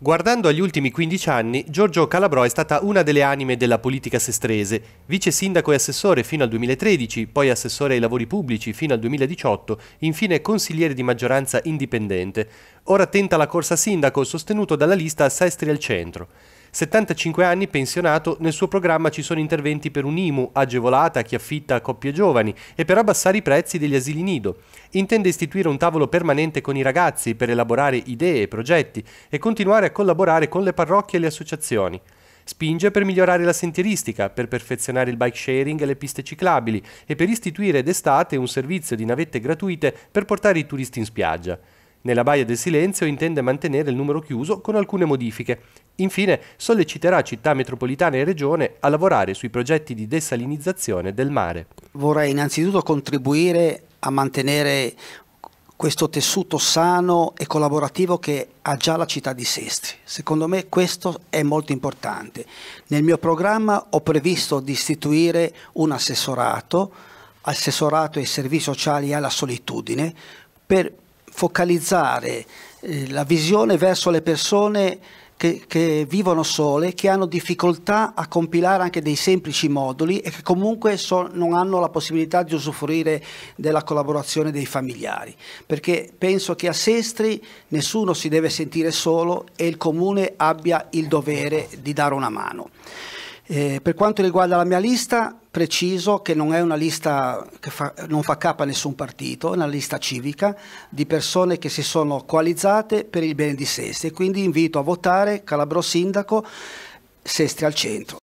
Guardando agli ultimi 15 anni, Giorgio Calabrò è stata una delle anime della politica sestrese, vice sindaco e assessore fino al 2013, poi assessore ai lavori pubblici fino al 2018, infine consigliere di maggioranza indipendente. Ora tenta la corsa sindaco sostenuto dalla lista Sestri al centro. 75 anni pensionato, nel suo programma ci sono interventi per un'IMU agevolata a chi affitta a coppie giovani e per abbassare i prezzi degli asili nido. Intende istituire un tavolo permanente con i ragazzi per elaborare idee e progetti e continuare a collaborare con le parrocchie e le associazioni. Spinge per migliorare la sentieristica, per perfezionare il bike sharing e le piste ciclabili e per istituire d'estate un servizio di navette gratuite per portare i turisti in spiaggia. Nella Baia del Silenzio intende mantenere il numero chiuso con alcune modifiche. Infine solleciterà città metropolitane e regione a lavorare sui progetti di desalinizzazione del mare. Vorrei innanzitutto contribuire a mantenere questo tessuto sano e collaborativo che ha già la città di Sestri. Secondo me questo è molto importante. Nel mio programma ho previsto di istituire un assessorato, assessorato ai servizi sociali e alla solitudine, per focalizzare eh, la visione verso le persone che, che, vivono sole, che hanno difficoltà a compilare anche dei semplici moduli e che comunque so, non hanno la possibilità di usufruire della collaborazione dei familiari. Perché penso che a Sestri nessuno si deve sentire solo e il comune abbia il dovere di dare una mano. Eh, per quanto riguarda la mia lista, preciso che non è una lista che fa, non fa capo a nessun partito, è una lista civica di persone che si sono coalizzate per il bene di Sesti e quindi invito a votare Calabro Sindaco, Sesti al centro.